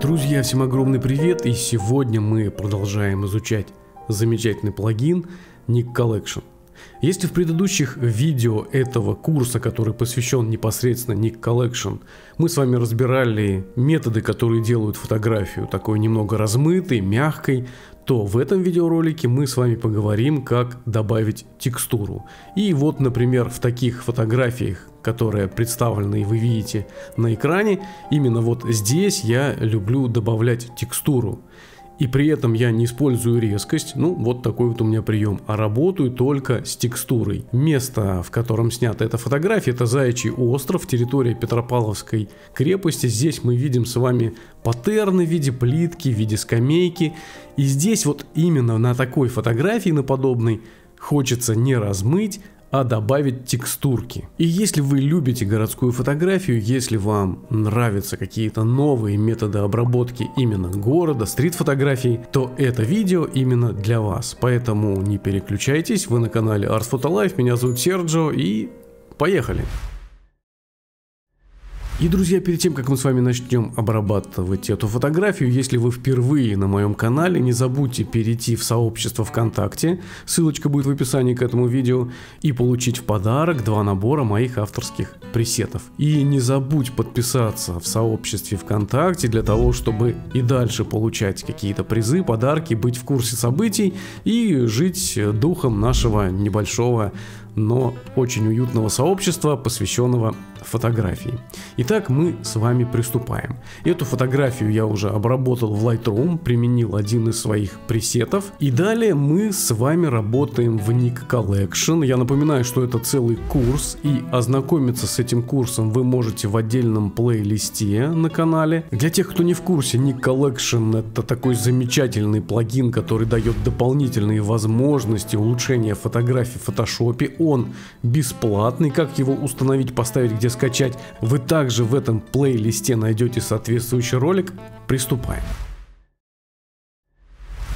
Друзья, всем огромный привет, и сегодня мы продолжаем изучать замечательный плагин Nick Collection. Если в предыдущих видео этого курса, который посвящен непосредственно Nick Collection, мы с вами разбирали методы, которые делают фотографию такой немного размытой, мягкой, то в этом видеоролике мы с вами поговорим, как добавить текстуру. И вот, например, в таких фотографиях, которые представлены и вы видите на экране, именно вот здесь я люблю добавлять текстуру и при этом я не использую резкость, ну вот такой вот у меня прием, а работаю только с текстурой. Место, в котором снята эта фотография, это Заячий остров, территория Петропавловской крепости. Здесь мы видим с вами паттерны в виде плитки, в виде скамейки. И здесь вот именно на такой фотографии, на подобной, хочется не размыть, а добавить текстурки. И если вы любите городскую фотографию, если вам нравятся какие-то новые методы обработки именно города, стрит-фотографий, то это видео именно для вас. Поэтому не переключайтесь, вы на канале Art Photo Life, меня зовут Серджо и поехали! И, друзья, перед тем, как мы с вами начнем обрабатывать эту фотографию, если вы впервые на моем канале, не забудьте перейти в сообщество ВКонтакте, ссылочка будет в описании к этому видео, и получить в подарок два набора моих авторских пресетов. И не забудь подписаться в сообществе ВКонтакте для того, чтобы и дальше получать какие-то призы, подарки, быть в курсе событий и жить духом нашего небольшого но очень уютного сообщества, посвященного фотографии. Итак, мы с вами приступаем. Эту фотографию я уже обработал в Lightroom, применил один из своих пресетов. И далее мы с вами работаем в Nick Collection. Я напоминаю, что это целый курс, и ознакомиться с этим курсом вы можете в отдельном плейлисте на канале. Для тех, кто не в курсе, Nick Collection это такой замечательный плагин, который дает дополнительные возможности улучшения фотографий в фотошопе он бесплатный, как его установить, поставить, где скачать, вы также в этом плейлисте найдете соответствующий ролик. Приступаем.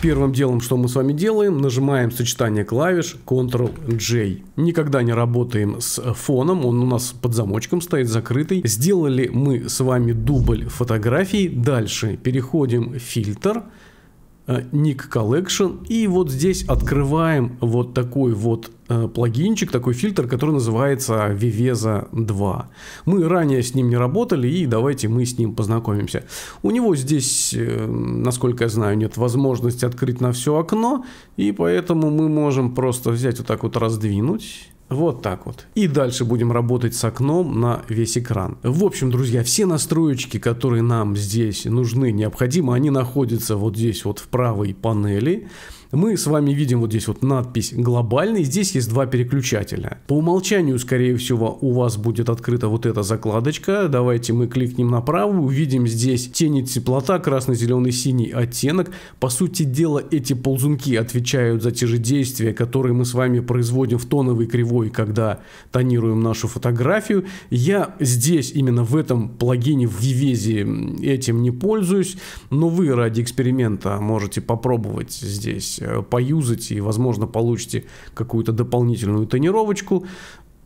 Первым делом, что мы с вами делаем, нажимаем сочетание клавиш Ctrl-J. Никогда не работаем с фоном, он у нас под замочком стоит закрытый. Сделали мы с вами дубль фотографий. Дальше переходим в фильтр. Э, Nick Collection. И вот здесь открываем вот такой вот э, плагинчик, такой фильтр, который называется Viveza 2. Мы ранее с ним не работали, и давайте мы с ним познакомимся. У него здесь, э, насколько я знаю, нет возможности открыть на все окно, и поэтому мы можем просто взять вот так вот раздвинуть вот так вот. И дальше будем работать с окном на весь экран. В общем, друзья, все настроечки, которые нам здесь нужны, необходимы, они находятся вот здесь вот в правой панели мы с вами видим вот здесь вот надпись «Глобальный». Здесь есть два переключателя. По умолчанию, скорее всего, у вас будет открыта вот эта закладочка. Давайте мы кликнем на правую, увидим здесь тени теплота, красный, зеленый, синий оттенок. По сути дела, эти ползунки отвечают за те же действия, которые мы с вами производим в тоновой кривой, когда тонируем нашу фотографию. Я здесь, именно в этом плагине, в Вивезе этим не пользуюсь, но вы ради эксперимента можете попробовать здесь попробовать э, поюзать и, возможно, получите какую-то дополнительную тонировочку.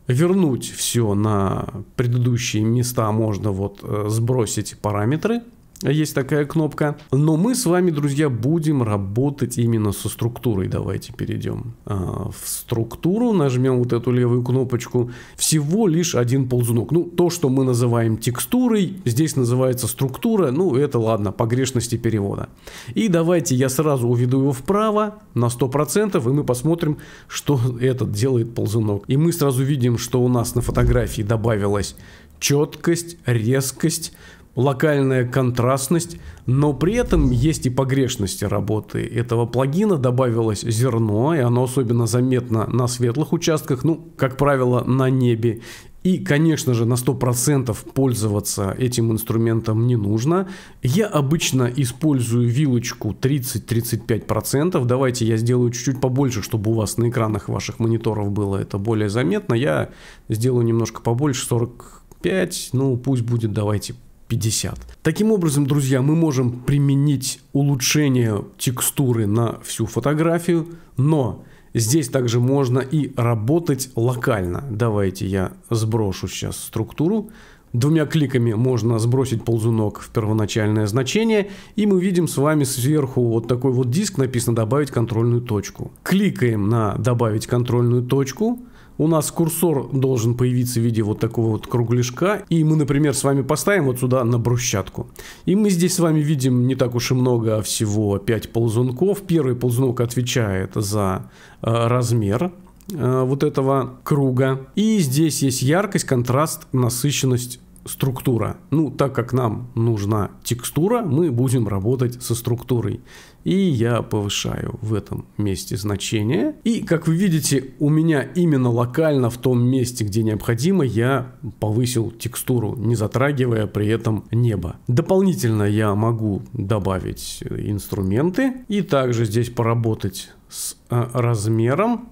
Вернуть все на предыдущие места можно вот э, сбросить параметры есть такая кнопка. Но мы с вами, друзья, будем работать именно со структурой. Давайте перейдем а, в структуру. Нажмем вот эту левую кнопочку. Всего лишь один ползунок. Ну, то, что мы называем текстурой, здесь называется структура. Ну, это ладно, погрешности перевода. И давайте я сразу уведу его вправо на 100%, и мы посмотрим, что этот делает ползунок. И мы сразу видим, что у нас на фотографии добавилась четкость, резкость, локальная контрастность, но при этом есть и погрешности работы этого плагина. Добавилось зерно, и оно особенно заметно на светлых участках, ну, как правило, на небе. И, конечно же, на 100% пользоваться этим инструментом не нужно. Я обычно использую вилочку 30-35%. Давайте я сделаю чуть-чуть побольше, чтобы у вас на экранах ваших мониторов было это более заметно. Я сделаю немножко побольше, 45, ну пусть будет, давайте 50. Таким образом, друзья, мы можем применить улучшение текстуры на всю фотографию, но здесь также можно и работать локально. Давайте я сброшу сейчас структуру. Двумя кликами можно сбросить ползунок в первоначальное значение, и мы видим с вами сверху вот такой вот диск, написано «Добавить контрольную точку». Кликаем на «Добавить контрольную точку», у нас курсор должен появиться в виде вот такого вот кругляшка. И мы, например, с вами поставим вот сюда на брусчатку. И мы здесь с вами видим не так уж и много, а всего 5 ползунков. Первый ползунок отвечает за э, размер э, вот этого круга. И здесь есть яркость, контраст, насыщенность структура. Ну, так как нам нужна текстура, мы будем работать со структурой. И я повышаю в этом месте значение. И, как вы видите, у меня именно локально в том месте, где необходимо, я повысил текстуру, не затрагивая при этом небо. Дополнительно я могу добавить инструменты и также здесь поработать с э, размером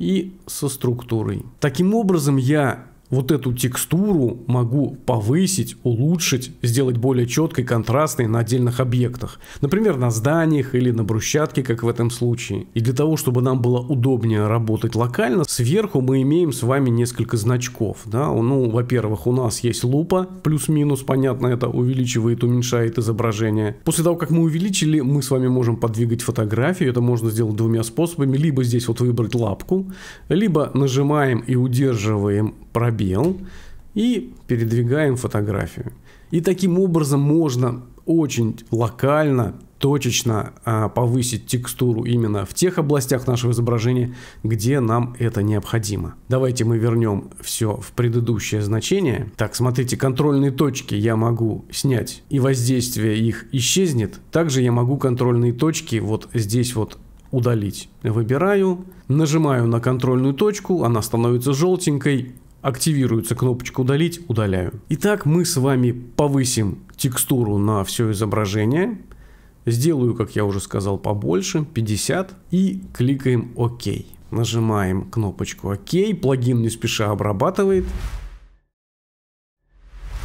и со структурой. Таким образом, я вот эту текстуру могу повысить, улучшить, сделать более четкой, контрастной на отдельных объектах. Например, на зданиях или на брусчатке, как в этом случае. И для того, чтобы нам было удобнее работать локально, сверху мы имеем с вами несколько значков. Да? Ну, во-первых, у нас есть лупа, плюс-минус, понятно, это увеличивает, уменьшает изображение. После того, как мы увеличили, мы с вами можем подвигать фотографию. Это можно сделать двумя способами. Либо здесь вот выбрать лапку, либо нажимаем и удерживаем пробел пробел и передвигаем фотографию. И таким образом можно очень локально, точечно а, повысить текстуру именно в тех областях нашего изображения, где нам это необходимо. Давайте мы вернем все в предыдущее значение. Так, смотрите, контрольные точки я могу снять, и воздействие их исчезнет. Также я могу контрольные точки вот здесь вот удалить. Выбираю, нажимаю на контрольную точку, она становится желтенькой, активируется кнопочка «Удалить», удаляю. Итак, мы с вами повысим текстуру на все изображение. Сделаю, как я уже сказал, побольше, 50, и кликаем «Ок». Нажимаем кнопочку «Ок», плагин не спеша обрабатывает.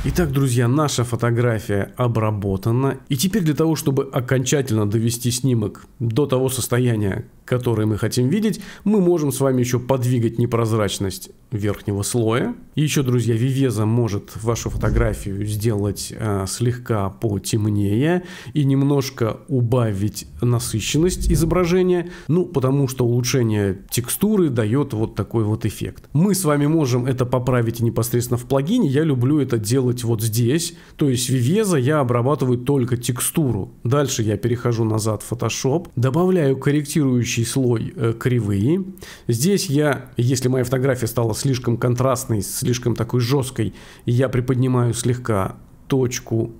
Итак, друзья, наша фотография обработана. И теперь для того, чтобы окончательно довести снимок до того состояния, которые мы хотим видеть, мы можем с вами еще подвигать непрозрачность верхнего слоя. еще, друзья, Вивеза может вашу фотографию сделать э, слегка потемнее и немножко убавить насыщенность изображения, ну, потому что улучшение текстуры дает вот такой вот эффект. Мы с вами можем это поправить непосредственно в плагине, я люблю это делать вот здесь, то есть Вивеза я обрабатываю только текстуру. Дальше я перехожу назад в Photoshop, добавляю корректирующий следующий слой э, кривые. Здесь я, если моя фотография стала слишком контрастной, слишком такой жесткой, я приподнимаю слегка точку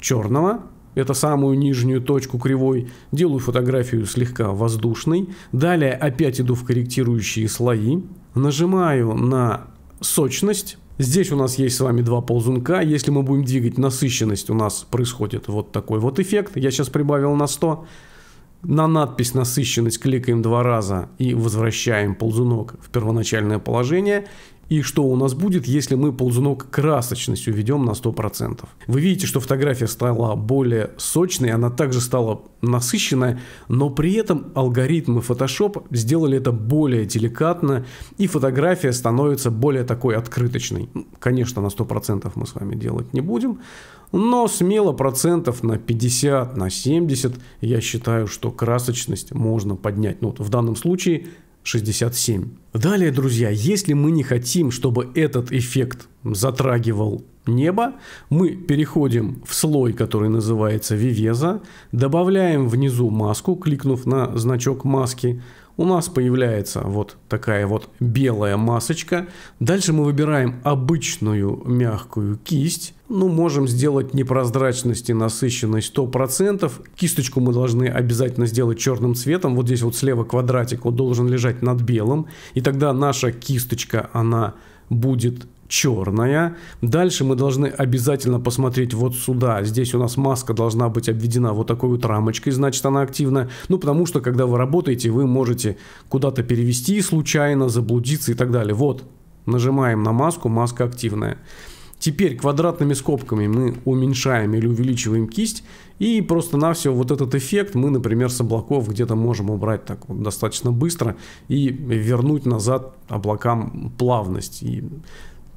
черного, это самую нижнюю точку кривой, делаю фотографию слегка воздушной, далее опять иду в корректирующие слои, нажимаю на сочность, Здесь у нас есть с вами два ползунка. Если мы будем двигать насыщенность, у нас происходит вот такой вот эффект. Я сейчас прибавил на 100. На надпись «Насыщенность» кликаем два раза и возвращаем ползунок в первоначальное положение и что у нас будет, если мы ползунок красочность уведем на 100%. Вы видите, что фотография стала более сочной, она также стала насыщенная, но при этом алгоритмы Photoshop сделали это более деликатно, и фотография становится более такой открыточной. Конечно, на 100% мы с вами делать не будем, но смело процентов на 50, на 70, я считаю, что красочность можно поднять. Ну, вот в данном случае 67. Далее, друзья, если мы не хотим, чтобы этот эффект затрагивал небо, мы переходим в слой, который называется вивеза, добавляем внизу маску, кликнув на значок маски, у нас появляется вот такая вот белая масочка. Дальше мы выбираем обычную мягкую кисть. Ну, можем сделать непрозрачность и насыщенность 100%. Кисточку мы должны обязательно сделать черным цветом. Вот здесь вот слева квадратик, он должен лежать над белым. И тогда наша кисточка, она будет черная. Дальше мы должны обязательно посмотреть вот сюда. Здесь у нас маска должна быть обведена вот такой вот рамочкой, значит она активна. Ну, потому что, когда вы работаете, вы можете куда-то перевести случайно, заблудиться и так далее. Вот, нажимаем на маску, маска активная. Теперь квадратными скобками мы уменьшаем или увеличиваем кисть. И просто-навсего вот этот эффект мы, например, с облаков где-то можем убрать так вот достаточно быстро и вернуть назад облакам плавность. И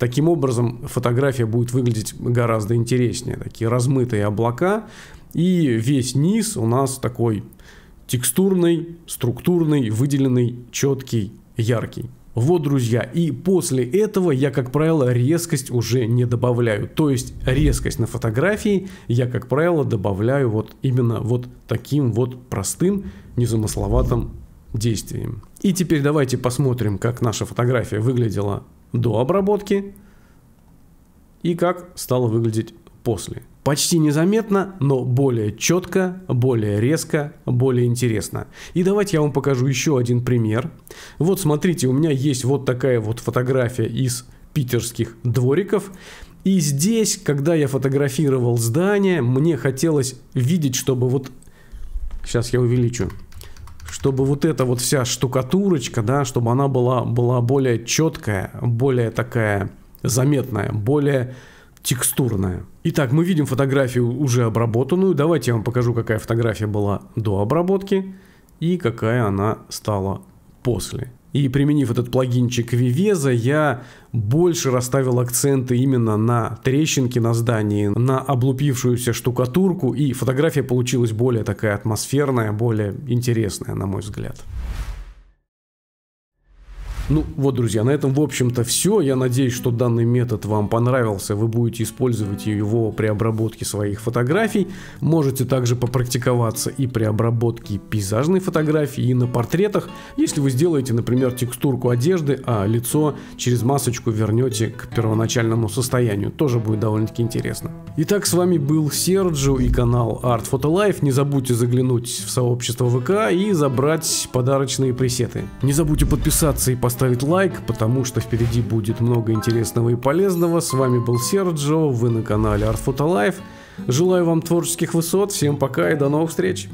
Таким образом, фотография будет выглядеть гораздо интереснее. Такие размытые облака. И весь низ у нас такой текстурный, структурный, выделенный, четкий, яркий. Вот, друзья, и после этого я, как правило, резкость уже не добавляю. То есть резкость на фотографии я, как правило, добавляю вот именно вот таким вот простым, незамысловатым действием. И теперь давайте посмотрим, как наша фотография выглядела до обработки и как стала выглядеть после. Почти незаметно, но более четко, более резко, более интересно. И давайте я вам покажу еще один пример. Вот смотрите, у меня есть вот такая вот фотография из питерских двориков. И здесь, когда я фотографировал здание, мне хотелось видеть, чтобы вот... Сейчас я увеличу чтобы вот эта вот вся штукатурочка, да, чтобы она была, была более четкая, более такая заметная, более текстурная. Итак, мы видим фотографию уже обработанную. Давайте я вам покажу, какая фотография была до обработки и какая она стала после. И применив этот плагинчик Вивеза, я больше расставил акценты именно на трещинки на здании, на облупившуюся штукатурку, и фотография получилась более такая атмосферная, более интересная, на мой взгляд. Ну вот, друзья, на этом, в общем-то, все. Я надеюсь, что данный метод вам понравился. Вы будете использовать его при обработке своих фотографий. Можете также попрактиковаться и при обработке пейзажной фотографии, и на портретах. Если вы сделаете, например, текстурку одежды, а лицо через масочку вернете к первоначальному состоянию. Тоже будет довольно-таки интересно. Итак, с вами был Серджио и канал Art Photo Life. Не забудьте заглянуть в сообщество ВК и забрать подарочные пресеты. Не забудьте подписаться и поставить поставить лайк, потому что впереди будет много интересного и полезного. С вами был Серджо, вы на канале Art Photo Life. Желаю вам творческих высот, всем пока и до новых встреч!